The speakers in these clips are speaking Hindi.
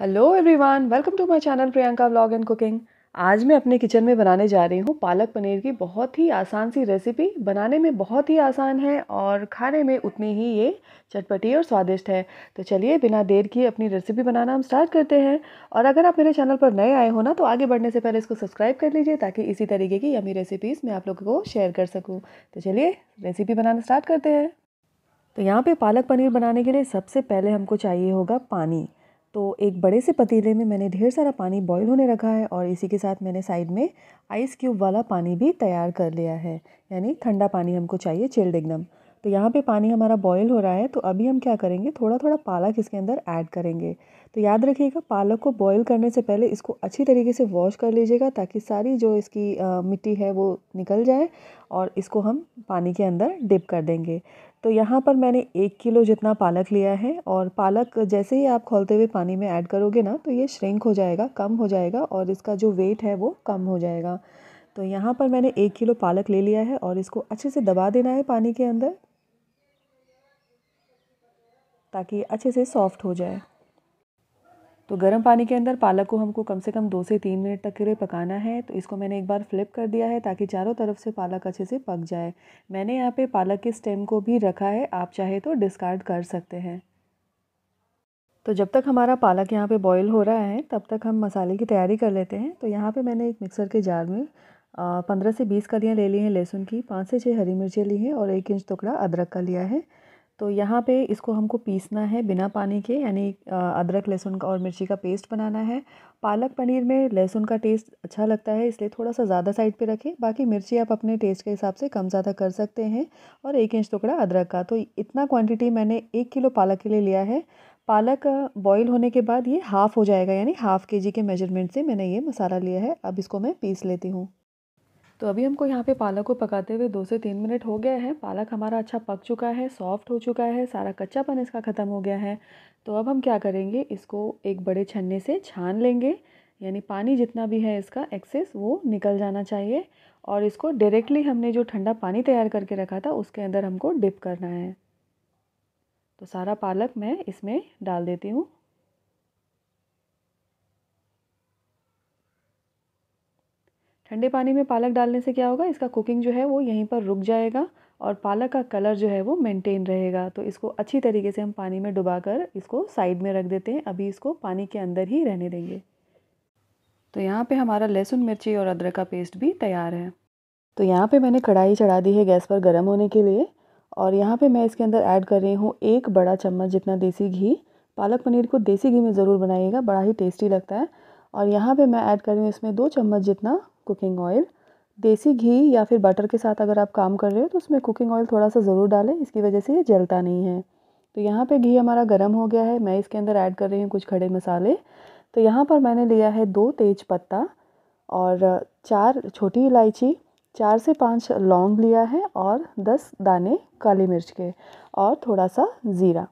hello everyone welcome to my channel Priyanka blog and cooking आज मैं अपने किचन में बनाने जा रही हूँ पालक पनीर की बहुत ही आसान सी रेसिपी बनाने में बहुत ही आसान है और खाने में उतनी ही ये चटपटी और स्वादिष्ट है तो चलिए बिना देर किए अपनी रेसिपी बनाना हम स्टार्ट करते हैं और अगर आप मेरे चैनल पर नए आए हो ना तो आगे बढ़ने से पहले इसको सब्सक्राइब कर लीजिए ताकि इसी तरीके की अमी रेसिपीज़ मैं आप लोगों को शेयर कर सकूँ तो चलिए रेसिपी बनाना स्टार्ट करते हैं तो यहाँ पर पालक पनीर बनाने के लिए सबसे पहले हमको चाहिए होगा पानी तो एक बड़े से पतीले में मैंने ढेर सारा पानी बॉईल होने रखा है और इसी के साथ मैंने साइड में आइस क्यूब वाला पानी भी तैयार कर लिया है यानी ठंडा पानी हमको चाहिए चिल्ड एकदम तो यहाँ पे पानी हमारा बॉईल हो रहा है तो अभी हम क्या करेंगे थोड़ा थोड़ा पालक इसके अंदर ऐड करेंगे तो याद रखिएगा पालक को बॉईल करने से पहले इसको अच्छी तरीके से वॉश कर लीजिएगा ताकि सारी जो इसकी आ, मिट्टी है वो निकल जाए और इसको हम पानी के अंदर डिप कर देंगे तो यहाँ पर मैंने एक किलो जितना पालक लिया है और पालक जैसे ही आप खोलते हुए पानी में ऐड करोगे ना तो ये श्रिंक हो जाएगा कम हो जाएगा और इसका जो वेट है वो कम हो जाएगा तो यहाँ पर मैंने एक किलो पालक ले लिया है और इसको अच्छे से दबा देना है पानी के अंदर ताकि अच्छे से सॉफ्ट हो जाए तो गर्म पानी के अंदर पालक को हमको कम से कम दो से तीन मिनट तक के लिए पकाना है तो इसको मैंने एक बार फ्लिप कर दिया है ताकि चारों तरफ से पालक अच्छे से पक जाए मैंने यहाँ पे पालक के स्टेम को भी रखा है आप चाहे तो डिस्कार्ड कर सकते हैं तो जब तक हमारा पालक यहाँ पे बॉईल हो रहा है तब तक हम मसाले की तैयारी कर लेते हैं तो यहाँ पर मैंने एक मिक्सर के जार में पंद्रह से बीस कलियाँ ले ली हैं लहसुन की पाँच से छः हरी मिर्चें ली हैं और एक इंच टुकड़ा अदरक का लिया है तो यहाँ पे इसको हमको पीसना है बिना पानी के यानी अदरक लहसुन का और मिर्ची का पेस्ट बनाना है पालक पनीर में लहसुन का टेस्ट अच्छा लगता है इसलिए थोड़ा सा ज़्यादा साइड पे रखें बाकी मिर्ची आप अपने टेस्ट के हिसाब से कम ज़्यादा कर सकते हैं और एक इंच टुकड़ा अदरक का तो इतना क्वान्टिटी मैंने एक किलो पालक के लिए लिया है पालक बॉईल होने के बाद ये हाफ़ हो जाएगा यानी हाफ़ के जी के मेजरमेंट से मैंने ये मसाला लिया है अब इसको मैं पीस लेती हूँ तो अभी हमको यहाँ पे पालक को पकाते हुए दो से तीन मिनट हो गया है पालक हमारा अच्छा पक चुका है सॉफ्ट हो चुका है सारा कच्चापन इसका ख़त्म हो गया है तो अब हम क्या करेंगे इसको एक बड़े छन्ने से छान लेंगे यानी पानी जितना भी है इसका एक्सेस वो निकल जाना चाहिए और इसको डायरेक्टली हमने जो ठंडा पानी तैयार करके रखा था उसके अंदर हमको डिप करना है तो सारा पालक मैं इसमें डाल देती हूँ ठंडे पानी में पालक डालने से क्या होगा इसका कुकिंग जो है वो यहीं पर रुक जाएगा और पालक का कलर जो है वो मेंटेन रहेगा तो इसको अच्छी तरीके से हम पानी में डुबा कर इसको साइड में रख देते हैं अभी इसको पानी के अंदर ही रहने देंगे तो यहाँ पे हमारा लहसुन मिर्ची और अदरक का पेस्ट भी तैयार है तो यहाँ पे मैंने कढ़ाई चढ़ा दी है गैस पर गर्म होने के लिए और यहाँ पर मैं इसके अंदर ऐड कर रही हूँ एक बड़ा चम्मच जितना देसी घी पालक पनीर को देसी घी में ज़रूर बनाइएगा बड़ा ही टेस्टी लगता है और यहाँ पर मैं ऐड कर रही हूँ इसमें दो चम्मच जितना कुकिंग ऑयल देसी घी या फिर बटर के साथ अगर आप काम कर रहे हो तो उसमें कुकिंग ऑयल थोड़ा सा ज़रूर डालें इसकी वजह से ये जलता नहीं है तो यहाँ पे घी हमारा गर्म हो गया है मैं इसके अंदर ऐड कर रही हूँ कुछ खड़े मसाले तो यहाँ पर मैंने लिया है दो तेज पत्ता और चार छोटी इलायची चार से पाँच लौंग लिया है और दस दाने काली मिर्च के और थोड़ा सा ज़ीरा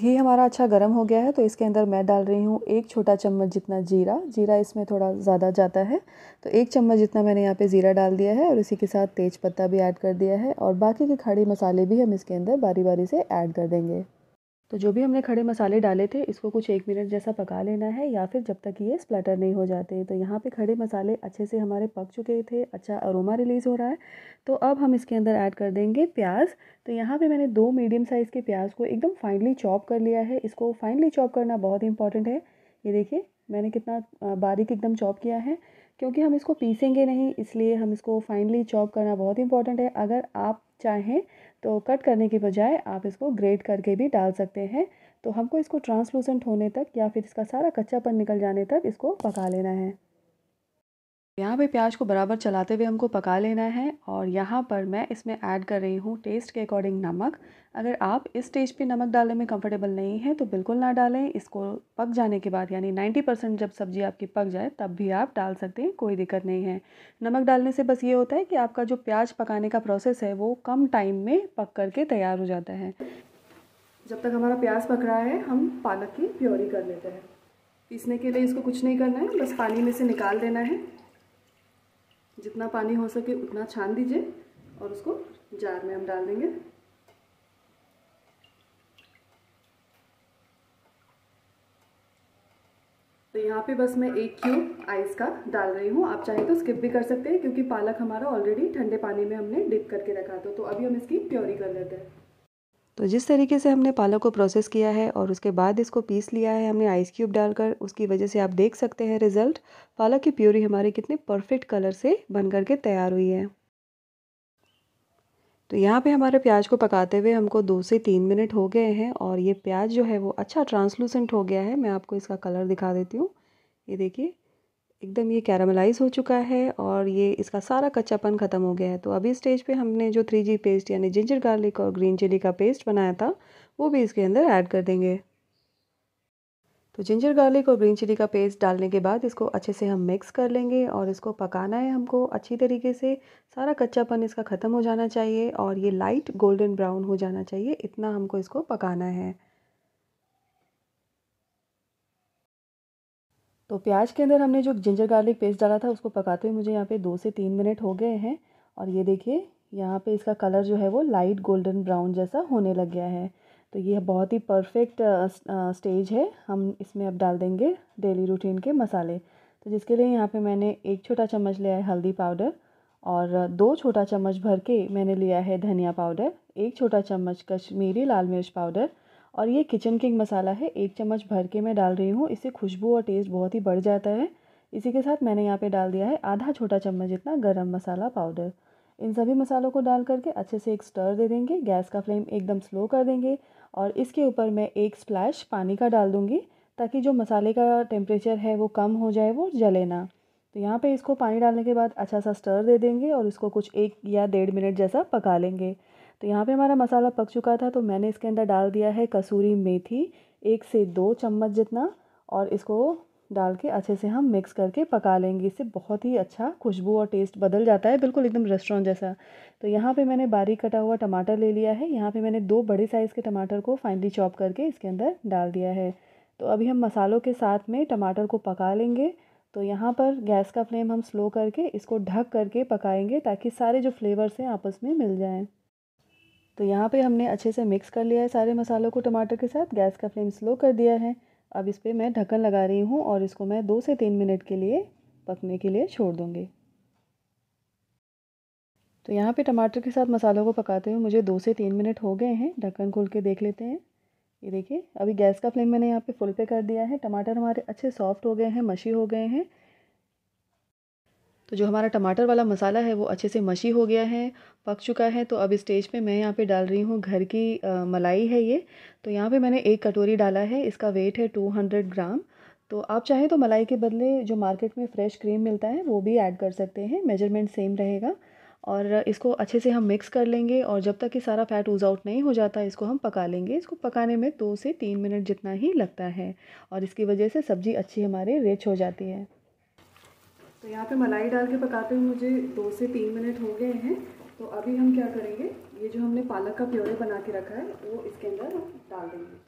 घी हमारा अच्छा गर्म हो गया है तो इसके अंदर मैं डाल रही हूँ एक छोटा चम्मच जितना जीरा जीरा इसमें थोड़ा ज़्यादा जाता है तो एक चम्मच जितना मैंने यहाँ पे जीरा डाल दिया है और इसी के साथ तेज़ पत्ता भी ऐड कर दिया है और बाकी के खड़े मसाले भी हम इसके अंदर बारी बारी से ऐड कर देंगे तो जो भी हमने खड़े मसाले डाले थे इसको कुछ एक मिनट जैसा पका लेना है या फिर जब तक ये स्प्लैटर नहीं हो जाते तो यहाँ पे खड़े मसाले अच्छे से हमारे पक चुके थे अच्छा अरोमा रिलीज़ हो रहा है तो अब हम इसके अंदर ऐड कर देंगे प्याज तो यहाँ पे मैंने दो मीडियम साइज़ के प्याज को एकदम फाइनली चॉप कर लिया है इसको फाइनली चॉप करना बहुत इंपॉर्टेंट है ये देखिए मैंने कितना बारीक एकदम चॉप किया है क्योंकि हम इसको पीसेंगे नहीं इसलिए हम इसको फाइनली चॉप करना बहुत इंपॉर्टेंट है अगर आप चाहें तो कट करने के बजाय आप इसको ग्रेट करके भी डाल सकते हैं तो हमको इसको ट्रांसलूसेंट होने तक या फिर इसका सारा कच्चापन निकल जाने तक इसको पका लेना है यहाँ पे प्याज को बराबर चलाते हुए हमको पका लेना है और यहाँ पर मैं इसमें ऐड कर रही हूँ टेस्ट के अकॉर्डिंग नमक अगर आप इस स्टेज पे नमक डालने में कंफर्टेबल नहीं है तो बिल्कुल ना डालें इसको पक जाने के बाद यानी 90 परसेंट जब सब्ज़ी आपकी पक जाए तब भी आप डाल सकते हैं कोई दिक्कत नहीं है नमक डालने से बस ये होता है कि आपका जो प्याज पकाने का प्रोसेस है वो कम टाइम में पक करके तैयार हो जाता है जब तक हमारा प्याज पक रहा है हम पालक की प्योरी कर लेते हैं पीसने के लिए इसको कुछ नहीं करना है बस पानी में से निकाल देना है जितना पानी हो सके उतना छान दीजिए और उसको जार में हम डाल देंगे तो यहाँ पे बस मैं एक क्यूब आइस का डाल रही हूँ आप चाहे तो स्किप भी कर सकते हैं क्योंकि पालक हमारा ऑलरेडी ठंडे पानी में हमने डिप करके रखा था तो अभी हम इसकी प्योरी कर लेते हैं तो जिस तरीके से हमने पालक को प्रोसेस किया है और उसके बाद इसको पीस लिया है हमने आइस क्यूब डालकर उसकी वजह से आप देख सकते हैं रिजल्ट पालक की प्यूरी हमारे कितने परफेक्ट कलर से बन करके तैयार हुई है तो यहाँ पे हमारे प्याज को पकाते हुए हमको दो से तीन मिनट हो गए हैं और ये प्याज जो है वो अच्छा ट्रांसलूसेंट हो गया है मैं आपको इसका कलर दिखा देती हूँ ये देखिए एकदम ये कैरामलाइज हो चुका है और ये इसका सारा कच्चापन ख़त्म हो गया है तो अभी स्टेज पे हमने जो थ्री जी पेस्ट यानी जिंजर गार्लिक और ग्रीन चिली का पेस्ट बनाया था वो भी इसके अंदर ऐड कर देंगे तो जिंजर गार्लिक और ग्रीन चिली का पेस्ट डालने के बाद इसको अच्छे से हम मिक्स कर लेंगे और इसको पकाना है हमको अच्छी तरीके से सारा कच्चापन इसका ख़त्म हो जाना चाहिए और ये लाइट गोल्डन ब्राउन हो जाना चाहिए इतना हमको इसको पकाना है तो प्याज के अंदर हमने जो जिंजर गार्लिक पेस्ट डाला था उसको पकाते हुए मुझे यहाँ पे दो से तीन मिनट हो गए हैं और ये देखिए यहाँ पे इसका कलर जो है वो लाइट गोल्डन ब्राउन जैसा होने लग गया है तो ये बहुत ही परफेक्ट स्टेज है हम इसमें अब डाल देंगे डेली रूटीन के मसाले तो जिसके लिए यहाँ पर मैंने एक छोटा चम्मच लिया है हल्दी पाउडर और दो छोटा चम्मच भर के मैंने लिया है धनिया पाउडर एक छोटा चम्मच कश्मीरी लाल मिर्च पाउडर और ये किचन किंग मसाला है एक चम्मच भर के मैं डाल रही हूँ इससे खुशबू और टेस्ट बहुत ही बढ़ जाता है इसी के साथ मैंने यहाँ पे डाल दिया है आधा छोटा चम्मच जितना गरम मसाला पाउडर इन सभी मसालों को डाल करके अच्छे से एक स्टर दे देंगे गैस का फ्लेम एकदम स्लो कर देंगे और इसके ऊपर मैं एक स्प्लैश पानी का डाल दूँगी ताकि जो मसाले का टेम्परेचर है वो कम हो जाए वो जले ना तो यहाँ पे इसको पानी डालने के बाद अच्छा सा स्टर दे देंगे और इसको कुछ एक या डेढ़ मिनट जैसा पका लेंगे तो यहाँ पे हमारा मसाला पक चुका था तो मैंने इसके अंदर डाल दिया है कसूरी मेथी एक से दो चम्मच जितना और इसको डाल के अच्छे से हम मिक्स करके पका लेंगे इससे बहुत ही अच्छा खुशबू और टेस्ट बदल जाता है बिल्कुल एकदम रेस्टोरेंट जैसा तो यहाँ पे मैंने बारीक कटा हुआ टमाटर ले लिया है यहाँ पे मैंने दो बड़े साइज़ के टमाटर को फाइनली चॉप करके इसके अंदर डाल दिया है तो अभी हम मसालों के साथ में टमाटर को पका लेंगे तो यहाँ पर गैस का फ्लेम हम स्लो करके इसको ढक करके पकाएँगे ताकि सारे जो फ्लेवर्स हैं आपस में मिल जाएँ तो यहाँ पे हमने अच्छे से मिक्स कर लिया है सारे मसालों को टमाटर के साथ गैस का फ्लेम स्लो कर दिया है अब इस पर मैं ढक्कन लगा रही हूँ और इसको मैं दो से तीन मिनट के लिए पकने के लिए छोड़ दूँगी तो यहाँ पे टमाटर के साथ मसालों को पकाते हुए मुझे दो से तीन मिनट हो गए हैं ढक्कन खोल के देख लेते हैं ये देखिए अभी गैस का फ्लेम मैंने यहाँ पे फुल पे कर दिया है टमाटर हमारे अच्छे सॉफ्ट हो गए हैं मशी हो गए हैं तो जो हमारा टमाटर वाला मसाला है वो अच्छे से मशी हो गया है पक चुका है तो अब स्टेज पे मैं यहाँ पे डाल रही हूँ घर की आ, मलाई है ये तो यहाँ पे मैंने एक कटोरी डाला है इसका वेट है 200 ग्राम तो आप चाहें तो मलाई के बदले जो मार्केट में फ़्रेश क्रीम मिलता है वो भी ऐड कर सकते हैं मेजरमेंट सेम रहेगा और इसको अच्छे से हम मिक्स कर लेंगे और जब तक कि सारा फ़ैट ऊज आउट नहीं हो जाता इसको हम पका लेंगे इसको पकाने में दो से तीन मिनट जितना ही लगता है और इसकी वजह से सब्ज़ी अच्छी हमारे रिच हो जाती है तो यहाँ पे मलाई डाल के पकाते हुए मुझे दो से तीन मिनट हो गए हैं तो अभी हम क्या करेंगे ये जो हमने पालक का प्योरे बना के रखा है वो इसके अंदर हम डाल देंगे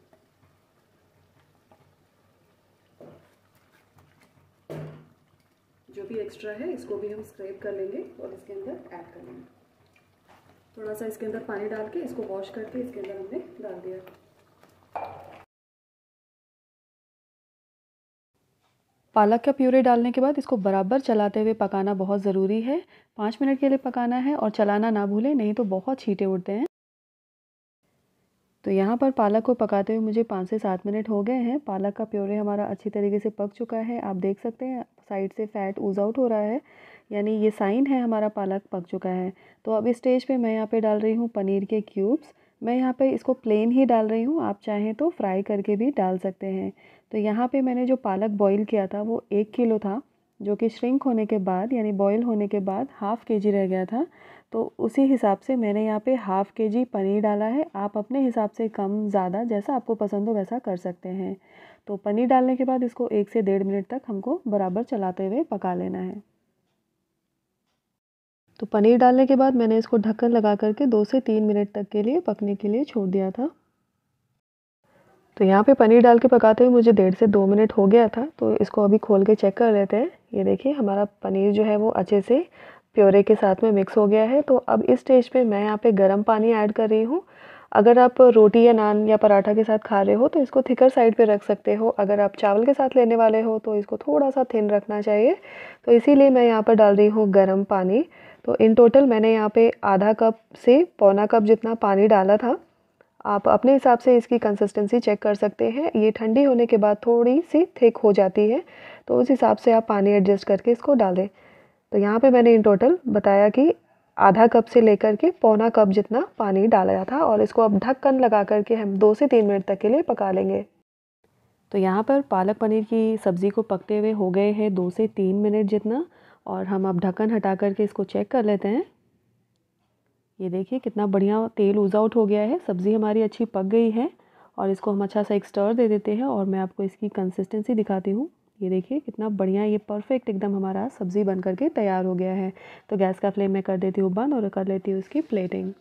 जो भी एक्स्ट्रा है इसको भी हम स्क्रेप कर लेंगे और इसके अंदर ऐड कर लेंगे थोड़ा सा इसके अंदर पानी डाल के इसको वॉश करके इसके अंदर हमने डाल दिया पालक का प्यूरे डालने के बाद इसको बराबर चलाते हुए पकाना बहुत ज़रूरी है पाँच मिनट के लिए पकाना है और चलाना ना भूलें नहीं तो बहुत छीटे उड़ते हैं तो यहाँ पर पालक को पकाते हुए मुझे पाँच से सात मिनट हो गए हैं पालक का प्योरे हमारा अच्छी तरीके से पक चुका है आप देख सकते हैं साइड से फ़ैट ऊज आउट हो रहा है यानी ये साइन है हमारा पालक पक चुका है तो अब इस स्टेज पे मैं यहाँ पे डाल रही हूँ पनीर के क्यूब्स मैं यहाँ पे इसको प्लेन ही डाल रही हूँ आप चाहें तो फ्राई करके भी डाल सकते हैं तो यहाँ पे मैंने जो पालक बॉईल किया था वो एक किलो था जो कि श्रिंक होने के बाद यानी बॉईल होने के बाद हाफ़ के जी रह गया था तो उसी हिसाब से मैंने यहाँ पे हाफ़ के जी पनीर डाला है आप अपने हिसाब से कम ज़्यादा जैसा आपको पसंद हो वैसा कर सकते हैं तो पनीर डालने के बाद इसको एक से डेढ़ मिनट तक हमको बराबर चलाते हुए पका लेना है तो पनीर डालने के बाद मैंने इसको ढक्कन लगा करके दो से तीन मिनट तक के लिए पकने के लिए छोड़ दिया था तो यहाँ पे पनीर डाल के पकाते हुए मुझे डेढ़ से दो मिनट हो गया था तो इसको अभी खोल के चेक कर लेते हैं ये देखिए हमारा पनीर जो है वो अच्छे से प्योरे के साथ में मिक्स हो गया है तो अब इस स्टेज पे मैं यहाँ पे गर्म पानी ऐड कर रही हूँ अगर आप रोटी या नान या पराठा के साथ खा रहे हो तो इसको थिकर साइड पे रख सकते हो अगर आप चावल के साथ लेने वाले हो तो इसको थोड़ा सा थिन रखना चाहिए तो इसीलिए मैं यहाँ पर डाल रही हूँ गर्म पानी तो इन टोटल मैंने यहाँ पे आधा कप से पौना कप जितना पानी डाला था आप अपने हिसाब से इसकी कंसिस्टेंसी चेक कर सकते हैं ये ठंडी होने के बाद थोड़ी सी थिक हो जाती है तो उस हिसाब से आप पानी एडजस्ट करके इसको डालें तो यहाँ पे मैंने इन टोटल बताया कि आधा कप से लेकर के पौना कप जितना पानी डाला था और इसको अब ढक्कन लगा करके हम दो से तीन मिनट तक के लिए पका लेंगे तो यहाँ पर पालक पनीर की सब्ज़ी को पकते हुए हो गए हैं दो से तीन मिनट जितना और हम अब ढक्कन हटा करके इसको चेक कर लेते हैं ये देखिए कितना बढ़िया तेल ऊज आउट हो गया है सब्ज़ी हमारी अच्छी पक गई है और इसको हम अच्छा सा एक स्टर दे देते हैं और मैं आपको इसकी कंसिस्टेंसी दिखाती हूँ ये देखिए कितना बढ़िया ये परफेक्ट एकदम हमारा सब्ज़ी बन करके तैयार हो गया है तो गैस का फ्लेम मैं कर देती हूँ बंद और कर लेती हूँ इसकी प्लेटिंग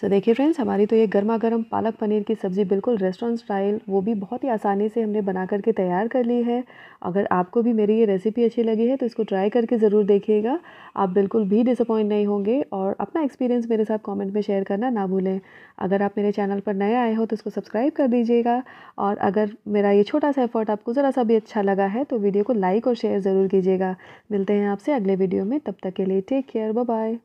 सो देखिए फ्रेंड्स हमारी तो ये गर्मा गर्म पालक पनीर की सब्ज़ी बिल्कुल रेस्टोरेंट स्टाइल वो भी बहुत ही आसानी से हमने बना करके तैयार कर ली है अगर आपको भी मेरी ये रेसिपी अच्छी लगी है तो इसको ट्राई करके ज़रूर देखिएगा आप बिल्कुल भी डिसअपॉइंट नहीं होंगे और अपना एक्सपीरियंस मेरे साथ कॉमेंट में शेयर करना ना भूलें अगर आप मेरे चैनल पर नए आए हो तो इसको सब्सक्राइब कर दीजिएगा और अगर मेरा ये छोटा सा एफर्ट आपको ज़रा सा भी अच्छा लगा है तो वीडियो को लाइक और शेयर ज़रूर कीजिएगा मिलते हैं आपसे अगले वीडियो में तब तक के लिए टेक केयर बाय